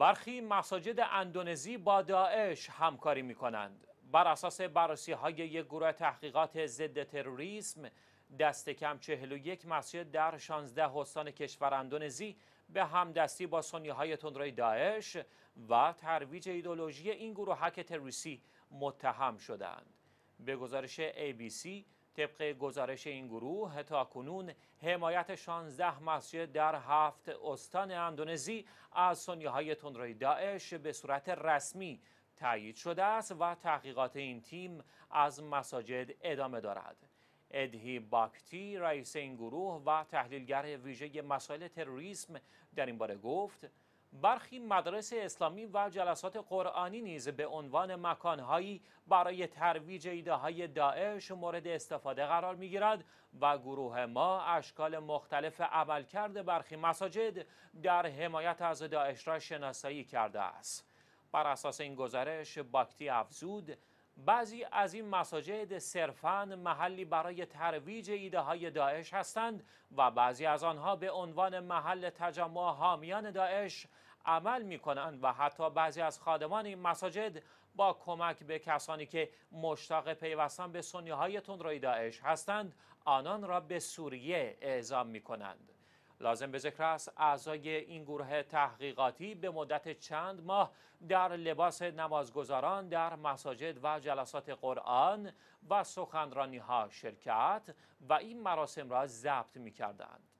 برخی مساجد اندونزی با داعش همکاری می کنند. بر اساس بررسی های یک گروه تحقیقات ضد تروریسم دست کم 41 مسجد در 16 استان کشور اندونزی به همدستی با سنی های تندروی داعش و ترویج ایدولوژی این گروهک تروریستی متهم شدند. به گزارش ABC طبق گزارش این گروه تا کنون حمایت 16 مسجد در هفت استان اندونزی از سنیه های تندروی داعش به صورت رسمی تایید شده است و تحقیقات این تیم از مساجد ادامه دارد. ادهی باکتی رئیس این گروه و تحلیلگر ویژه مسائل تروریسم در این باره گفت برخی مدارس اسلامی و جلسات قرآنی نیز به عنوان مکانهایی برای ترویج ایده های داعش مورد استفاده قرار می گیرد و گروه ما اشکال مختلف عملکرد برخی مساجد در حمایت از داعش را شناسایی کرده است. بر اساس این گزارش باکتی افزود بعضی از این مساجد صرفا محلی برای ترویج ایده های داعش هستند و بعضی از آنها به عنوان محل تجمع حامیان داعش عمل می کنند و حتی بعضی از خادمان این مساجد با کمک به کسانی که مشتاق پیوستن به سنی های تندروی داعش هستند آنان را به سوریه اعزام می کنند. لازم به ذکر است اعضای این گروه تحقیقاتی به مدت چند ماه در لباس نمازگزاران در مساجد و جلسات قرآن و سخنرانی ها شرکت و این مراسم را ضبط می کردند.